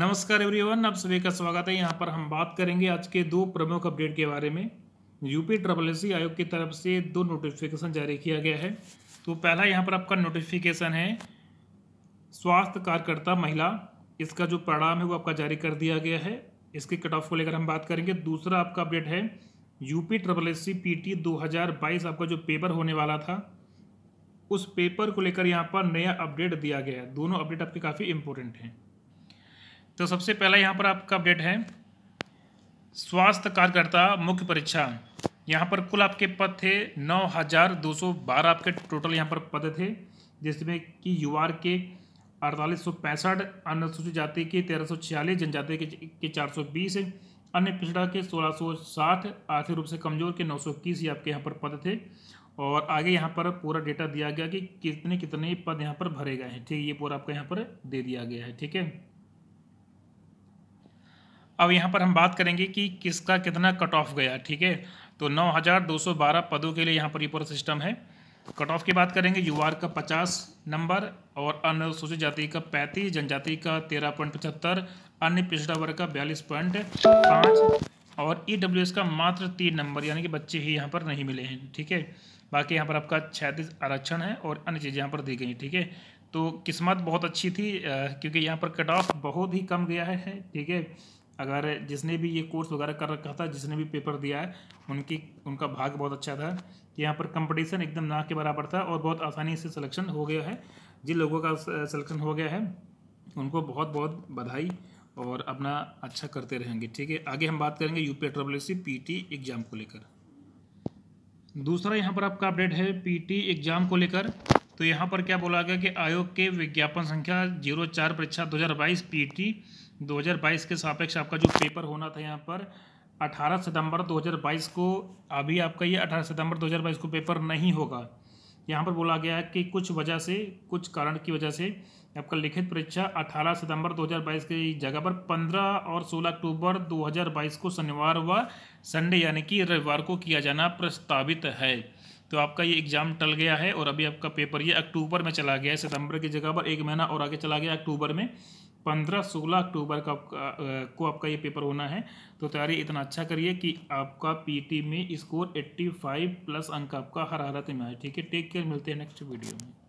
नमस्कार एवरीवन आप सभी का स्वागत है यहाँ पर हम बात करेंगे आज के दो प्रमुख अपडेट के बारे में यूपी ट्रबल एसी आयोग की तरफ से दो नोटिफिकेशन जारी किया गया है तो पहला यहाँ पर आपका नोटिफिकेशन है स्वास्थ्य कार्यकर्ता महिला इसका जो परिणाम है वो आपका जारी कर दिया गया है इसके कट ऑफ को लेकर हम बात करेंगे दूसरा आपका अपडेट है यूपी ट्रबल एस सी पी टी दो हज़ार बाईस आपका जो पेपर होने वाला था उस पेपर को लेकर यहाँ पर नया अपडेट दिया गया है दोनों अपडेट आपके काफ़ी इंपॉर्टेंट हैं तो सबसे पहला यहाँ पर आपका अपडेट है स्वास्थ्य कार्यकर्ता मुख्य परीक्षा यहाँ पर कुल आपके पद थे नौ हज़ार दो सौ बारह आपके टोटल यहाँ पर पद थे जिसमें कि यू के अड़तालीस सौ पैंसठ अनुसूचित जाति के तेरह सौ छियालीस जनजाति के, के चार सौ बीस अन्य पिछड़ा के सोलह सौ साठ आर्थिक रूप से कमज़ोर के नौ सौ इक्कीस ये आपके यहाँ पर पद थे और आगे यहाँ पर पूरा डेटा दिया गया कि कितने कितने पद यहाँ पर भरे गए हैं ठीक ये पूरा आपका यहाँ पर दे दिया गया है ठीक है अब यहाँ पर हम बात करेंगे कि किसका कितना कट ऑफ गया ठीक है तो 9,212 पदों के लिए यहाँ पर पूरा सिस्टम है कट ऑफ की बात करेंगे यू का पचास नंबर और अनुसूचित जाति का पैंतीस जनजाति का तेरह पॉइंट पचहत्तर अन्य पिछड़ा वर्ग का बयालीस पॉइंट पाँच और ई e का मात्र तीन नंबर यानी कि बच्चे ही यहाँ पर नहीं मिले हैं ठीक है बाकी यहाँ पर आपका छैतीस आरक्षण है और अन्य चीज़ें यहाँ पर दी गई ठीक है तो किस्मत बहुत अच्छी थी क्योंकि यहाँ पर कट ऑफ बहुत ही कम गया है ठीक है अगर जिसने भी ये कोर्स वगैरह कर रखा था जिसने भी पेपर दिया है उनकी उनका भाग बहुत अच्छा था यहाँ पर कंपटीशन एकदम ना के बराबर था और बहुत आसानी से सिलेक्शन हो गया है जिन लोगों का सिलेक्शन हो गया है उनको बहुत बहुत बधाई और अपना अच्छा करते रहेंगे ठीक है आगे हम बात करेंगे U P PT C P T exam को लेकर दूसरा यहाँ पर आपका अपडेट है पी टी एग्ज़ाम को लेकर तो यहाँ पर क्या बोला गया कि आयोग के विज्ञापन संख्या जीरो चार परीक्षा दो हज़ार बाईस पी टी 2022 के सापेक्ष आपका जो पेपर होना था यहाँ पर 18 सितंबर 2022 को अभी आपका ये 18 सितंबर 2022 को पेपर नहीं होगा यहाँ पर बोला गया है कि कुछ वजह से कुछ कारण की वजह से आपका लिखित परीक्षा 18 सितंबर 2022 की जगह पर 15 और 16 अक्टूबर 2022 को शनिवार व संडे यानी कि रविवार को किया जाना प्रस्तावित है तो आपका ये एग्ज़ाम टल गया है और अभी आपका पेपर ये अक्टूबर में चला गया है सितंबर की जगह पर एक महीना और आगे चला गया अक्टूबर में पंद्रह सोलह अक्टूबर का को आपका ये पेपर होना है तो तैयारी इतना अच्छा करिए कि आपका पीटी में स्कोर एट्टी फाइव प्लस अंक आपका हर हालत में आए ठीक है टेक केयर मिलते हैं नेक्स्ट वीडियो में